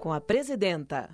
com a presidenta.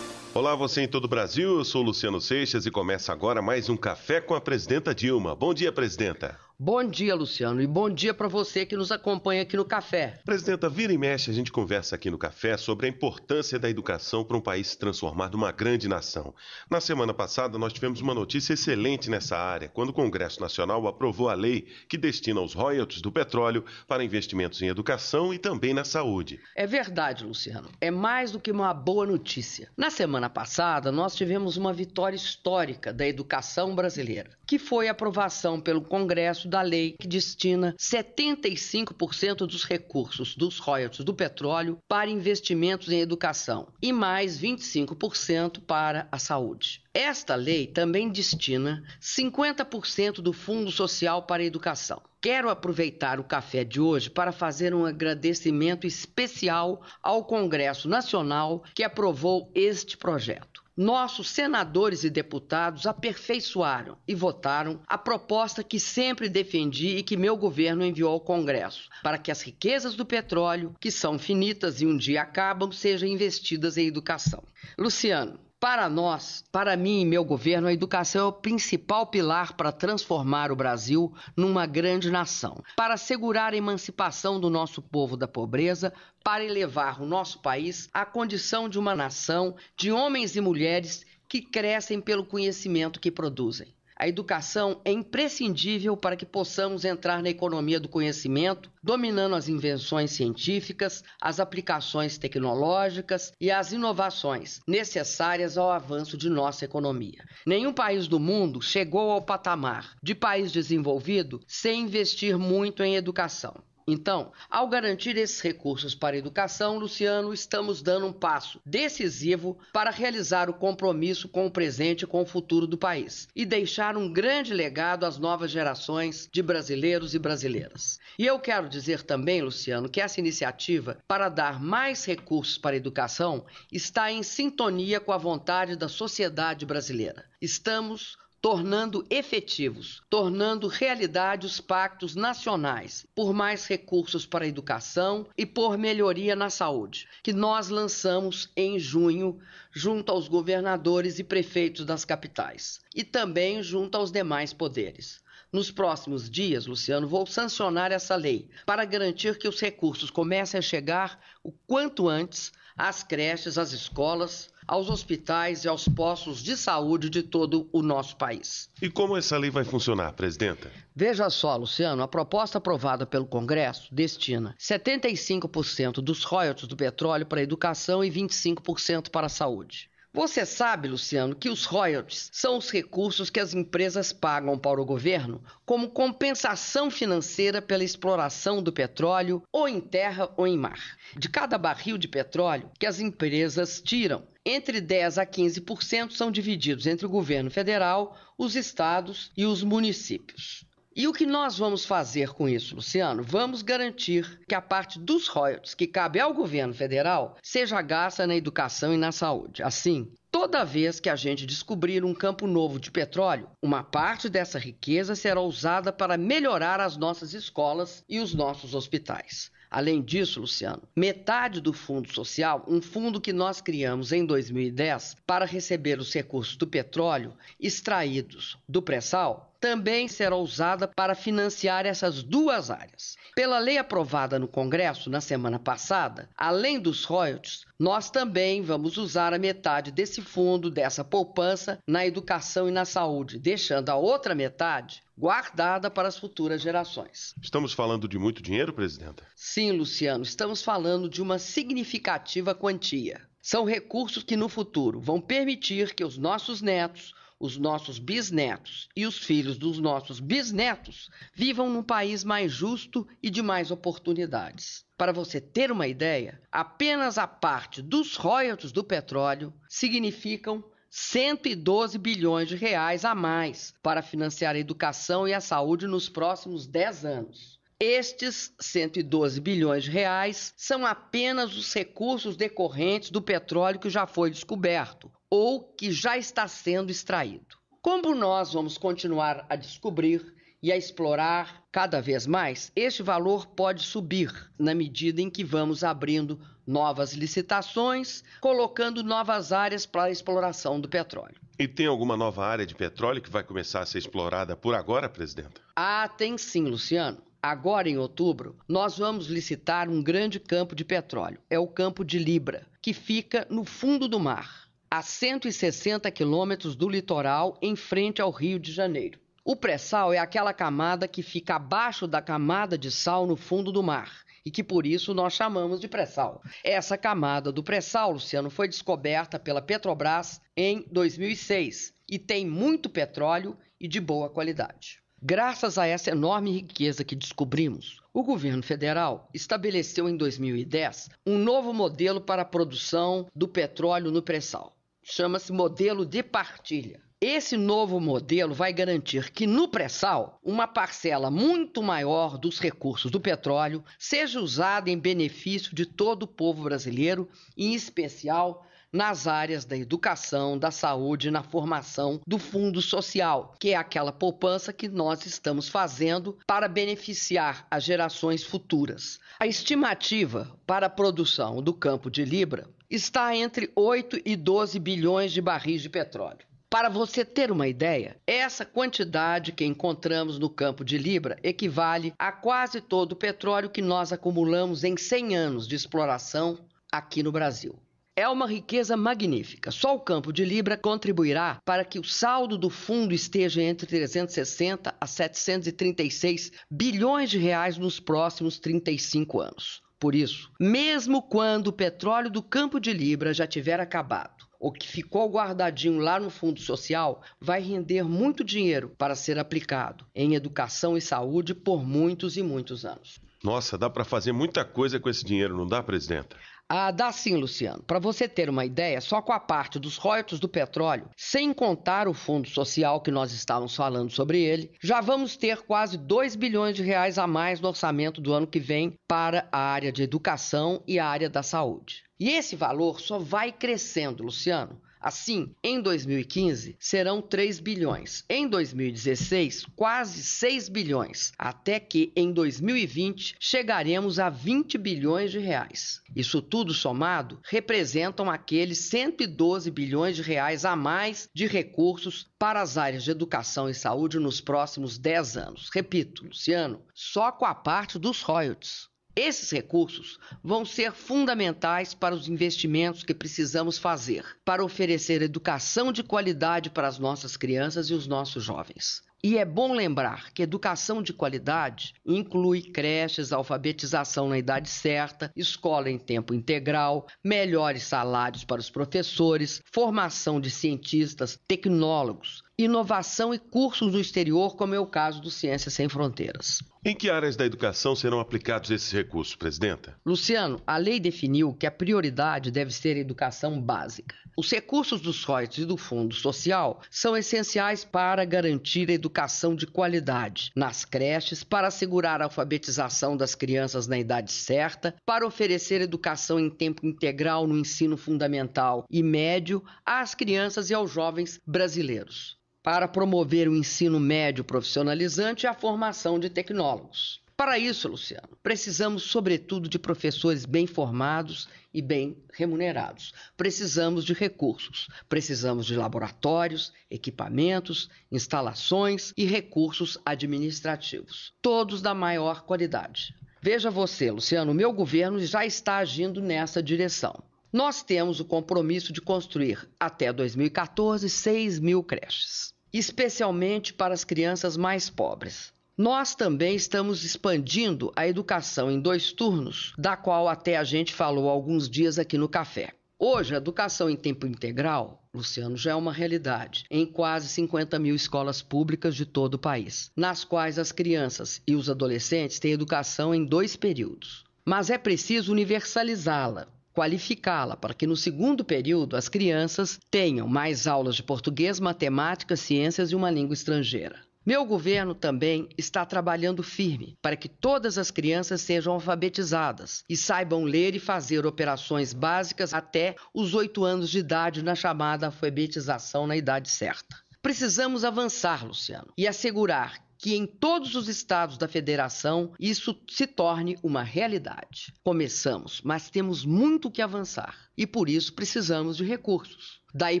Olá, você em todo o Brasil. Eu sou Luciano Seixas e começa agora mais um Café com a presidenta Dilma. Bom dia, presidenta. Bom dia, Luciano, e bom dia para você que nos acompanha aqui no Café. Presidenta, vira e mexe, a gente conversa aqui no Café sobre a importância da educação para um país se transformar numa grande nação. Na semana passada, nós tivemos uma notícia excelente nessa área, quando o Congresso Nacional aprovou a lei que destina os royalties do petróleo para investimentos em educação e também na saúde. É verdade, Luciano. É mais do que uma boa notícia. Na semana passada, nós tivemos uma vitória histórica da educação brasileira, que foi a aprovação pelo Congresso da lei que destina 75% dos recursos dos royalties do petróleo para investimentos em educação e mais 25% para a saúde. Esta lei também destina 50% do Fundo Social para a Educação. Quero aproveitar o café de hoje para fazer um agradecimento especial ao Congresso Nacional que aprovou este projeto. Nossos senadores e deputados aperfeiçoaram e votaram a proposta que sempre defendi e que meu governo enviou ao Congresso, para que as riquezas do petróleo, que são finitas e um dia acabam, sejam investidas em educação. Luciano, para nós, para mim e meu governo, a educação é o principal pilar para transformar o Brasil numa grande nação, para assegurar a emancipação do nosso povo da pobreza, para elevar o nosso país à condição de uma nação de homens e mulheres que crescem pelo conhecimento que produzem. A educação é imprescindível para que possamos entrar na economia do conhecimento, dominando as invenções científicas, as aplicações tecnológicas e as inovações necessárias ao avanço de nossa economia. Nenhum país do mundo chegou ao patamar de país desenvolvido sem investir muito em educação. Então, ao garantir esses recursos para a educação, Luciano, estamos dando um passo decisivo para realizar o compromisso com o presente e com o futuro do país e deixar um grande legado às novas gerações de brasileiros e brasileiras. E eu quero dizer também, Luciano, que essa iniciativa para dar mais recursos para a educação está em sintonia com a vontade da sociedade brasileira. Estamos tornando efetivos, tornando realidade os pactos nacionais por mais recursos para a educação e por melhoria na saúde, que nós lançamos em junho junto aos governadores e prefeitos das capitais e também junto aos demais poderes. Nos próximos dias, Luciano, vou sancionar essa lei para garantir que os recursos comecem a chegar o quanto antes às creches, às escolas, aos hospitais e aos postos de saúde de todo o nosso país. E como essa lei vai funcionar, presidenta? Veja só, Luciano, a proposta aprovada pelo Congresso destina 75% dos royalties do petróleo para a educação e 25% para a saúde. Você sabe, Luciano, que os royalties são os recursos que as empresas pagam para o governo como compensação financeira pela exploração do petróleo ou em terra ou em mar. De cada barril de petróleo que as empresas tiram, entre 10 a 15% são divididos entre o governo federal, os estados e os municípios. E o que nós vamos fazer com isso, Luciano? Vamos garantir que a parte dos royalties que cabe ao governo federal seja gasta na educação e na saúde. Assim, toda vez que a gente descobrir um campo novo de petróleo, uma parte dessa riqueza será usada para melhorar as nossas escolas e os nossos hospitais. Além disso, Luciano, metade do Fundo Social, um fundo que nós criamos em 2010 para receber os recursos do petróleo extraídos do pré-sal, também será usada para financiar essas duas áreas. Pela lei aprovada no Congresso na semana passada, além dos royalties, nós também vamos usar a metade desse fundo, dessa poupança, na educação e na saúde, deixando a outra metade guardada para as futuras gerações. Estamos falando de muito dinheiro, presidenta? Sim, Luciano, estamos falando de uma significativa quantia. São recursos que no futuro vão permitir que os nossos netos os nossos bisnetos e os filhos dos nossos bisnetos vivam num país mais justo e de mais oportunidades. Para você ter uma ideia, apenas a parte dos royalties do petróleo significam 112 bilhões de reais a mais para financiar a educação e a saúde nos próximos 10 anos. Estes 112 bilhões de reais são apenas os recursos decorrentes do petróleo que já foi descoberto, ou que já está sendo extraído. Como nós vamos continuar a descobrir e a explorar cada vez mais, este valor pode subir na medida em que vamos abrindo novas licitações, colocando novas áreas para a exploração do petróleo. E tem alguma nova área de petróleo que vai começar a ser explorada por agora, presidenta? Ah, tem sim, Luciano. Agora em outubro, nós vamos licitar um grande campo de petróleo. É o campo de Libra, que fica no fundo do mar a 160 quilômetros do litoral, em frente ao Rio de Janeiro. O pré-sal é aquela camada que fica abaixo da camada de sal no fundo do mar e que por isso nós chamamos de pré-sal. Essa camada do pré-sal, Luciano, foi descoberta pela Petrobras em 2006 e tem muito petróleo e de boa qualidade. Graças a essa enorme riqueza que descobrimos, o governo federal estabeleceu em 2010 um novo modelo para a produção do petróleo no pré-sal. Chama-se modelo de partilha. Esse novo modelo vai garantir que no pré-sal, uma parcela muito maior dos recursos do petróleo seja usada em benefício de todo o povo brasileiro, em especial nas áreas da educação, da saúde, na formação do fundo social, que é aquela poupança que nós estamos fazendo para beneficiar as gerações futuras. A estimativa para a produção do campo de Libra está entre 8 e 12 bilhões de barris de petróleo. Para você ter uma ideia, essa quantidade que encontramos no campo de Libra equivale a quase todo o petróleo que nós acumulamos em 100 anos de exploração aqui no Brasil. É uma riqueza magnífica. Só o campo de Libra contribuirá para que o saldo do fundo esteja entre 360 a 736 bilhões de reais nos próximos 35 anos. Por isso, mesmo quando o petróleo do campo de Libra já tiver acabado o que ficou guardadinho lá no Fundo Social vai render muito dinheiro para ser aplicado em educação e saúde por muitos e muitos anos. Nossa, dá para fazer muita coisa com esse dinheiro, não dá, presidenta? Ah, dá sim, Luciano. Para você ter uma ideia, só com a parte dos royalties do petróleo, sem contar o fundo social que nós estávamos falando sobre ele, já vamos ter quase 2 bilhões de reais a mais no orçamento do ano que vem para a área de educação e a área da saúde. E esse valor só vai crescendo, Luciano. Assim, em 2015 serão 3 bilhões, em 2016 quase 6 bilhões, até que em 2020 chegaremos a 20 bilhões de reais. Isso tudo somado representam aqueles 112 bilhões de reais a mais de recursos para as áreas de educação e saúde nos próximos 10 anos. Repito, Luciano, só com a parte dos royalties. Esses recursos vão ser fundamentais para os investimentos que precisamos fazer para oferecer educação de qualidade para as nossas crianças e os nossos jovens. E é bom lembrar que educação de qualidade inclui creches, alfabetização na idade certa, escola em tempo integral, melhores salários para os professores, formação de cientistas, tecnólogos, inovação e cursos no exterior, como é o caso do Ciências Sem Fronteiras. Em que áreas da educação serão aplicados esses recursos, presidenta? Luciano, a lei definiu que a prioridade deve ser a educação básica. Os recursos dos royalties e do Fundo Social são essenciais para garantir a educação educação de qualidade nas creches para assegurar a alfabetização das crianças na idade certa, para oferecer educação em tempo integral no ensino fundamental e médio às crianças e aos jovens brasileiros. Para promover o ensino médio profissionalizante e a formação de tecnólogos. Para isso, Luciano, precisamos, sobretudo, de professores bem formados e bem remunerados. Precisamos de recursos, precisamos de laboratórios, equipamentos, instalações e recursos administrativos, todos da maior qualidade. Veja você, Luciano, o meu governo já está agindo nessa direção. Nós temos o compromisso de construir, até 2014, 6 mil creches, especialmente para as crianças mais pobres nós também estamos expandindo a educação em dois turnos, da qual até a gente falou há alguns dias aqui no café. Hoje, a educação em tempo integral, Luciano, já é uma realidade em quase 50 mil escolas públicas de todo o país, nas quais as crianças e os adolescentes têm educação em dois períodos. Mas é preciso universalizá-la, qualificá-la para que no segundo período as crianças tenham mais aulas de português, matemática, ciências e uma língua estrangeira. Meu governo também está trabalhando firme para que todas as crianças sejam alfabetizadas e saibam ler e fazer operações básicas até os oito anos de idade na chamada alfabetização na idade certa. Precisamos avançar, Luciano, e assegurar que em todos os estados da federação isso se torne uma realidade. Começamos, mas temos muito que avançar e por isso precisamos de recursos. Daí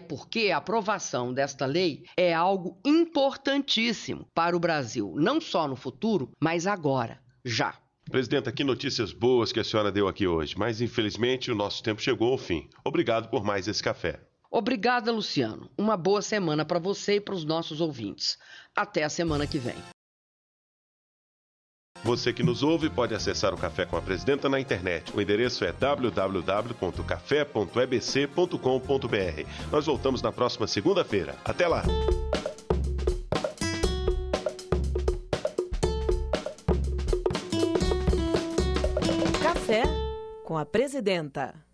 porque a aprovação desta lei é algo importantíssimo para o Brasil, não só no futuro, mas agora, já. Presidenta, que notícias boas que a senhora deu aqui hoje, mas infelizmente o nosso tempo chegou ao fim. Obrigado por mais esse café. Obrigada, Luciano. Uma boa semana para você e para os nossos ouvintes. Até a semana que vem. Você que nos ouve pode acessar o Café com a Presidenta na internet. O endereço é www.café.ebc.com.br. Nós voltamos na próxima segunda-feira. Até lá! Café com a Presidenta.